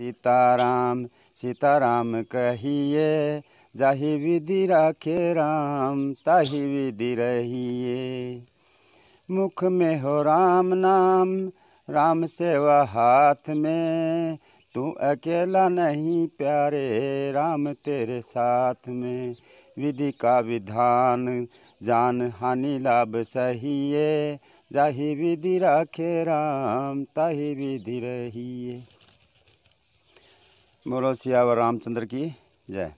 सीताराम सीताराम कहिए जाहि विधि राखे राम ताहि विधि रहिए मुख में हो राम नाम राम सेवा हाथ में तू अकेला नहीं प्यारे राम तेरे साथ में विधि का विधान जान हानि लाभ सहिए जाहि विधि राखे राम ताहि विधि रहिए बोलो सियावर रामचंद्र की जय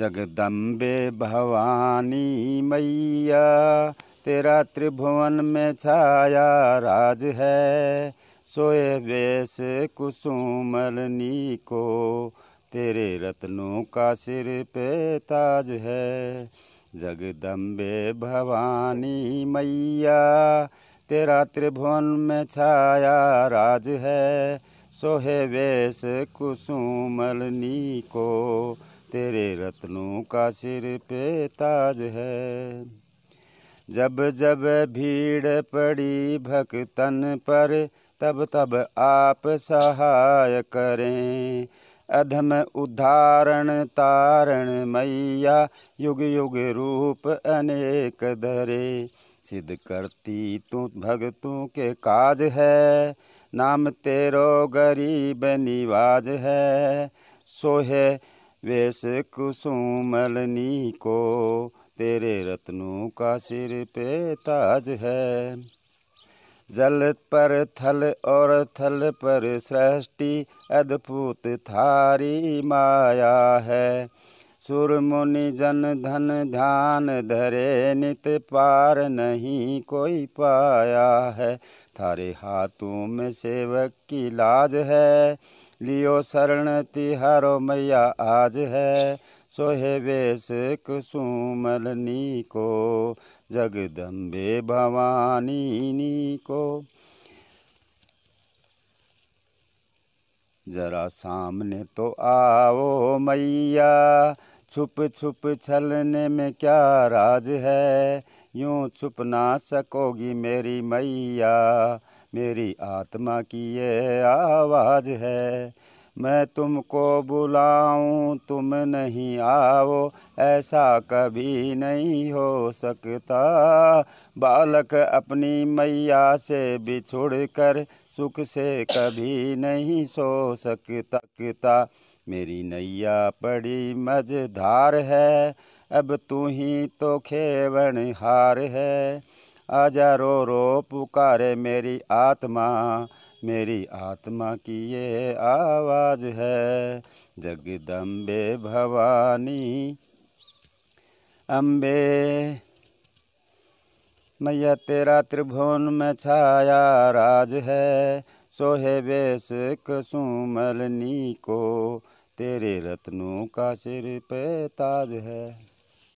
जगदम्बे भवानी मैया तेरा त्रिभुवन में छाया राज है सोए वेश कुसुमलनी को तेरे रत्नों का सिर पे ताज है जगदम्बे भवानी मैया तेरा त्रिभुवन में छाया राज है सोहे वेश कुसुमलनी को तेरे रत्नों का सिर पे ताज है जब जब भीड़ पड़ी भक्तन पर तब तब आप सहाय करें अधम उदाहरण तारण मैया युग युग रूप अनेक धरे सिद्ध करती तू भगतों के काज है नाम तेरो गरीब निवाज है सोहे वेश कुसुमलनी को तेरे रत्नों का सिर पे ताज है जल पर थल और थल पर सृष्टि अद्भुत थारी माया है सुर मुनि जन धन ध्यान धरे नित पार नहीं कोई पाया है थारे हाथों में सेवक की लाज है लियो शरण तिहारो मैया आज है सोहे वेश कुसुमलनी को जगदम्बे भवानी नी को जरा सामने तो आओ मैया छुप छुप छलने में क्या राज है यूं छुप ना सकोगी मेरी मैया मेरी आत्मा की ये आवाज़ है मैं तुमको बुलाऊं तुम नहीं आओ ऐसा कभी नहीं हो सकता बालक अपनी मैया से बिछुड़ कर सुख से कभी नहीं सो सकता मेरी नैया बड़ी मझधार है अब तू ही तो खेवन हार है आजा रो रो पुकारे मेरी आत्मा मेरी आत्मा की ये आवाज़ है जगदम्बे भवानी अम्बे मैया तेरा त्रिभुवन में छाया राज है सोहे सिख कसुमलनी को तेरे रत्नों का सिर पे ताज है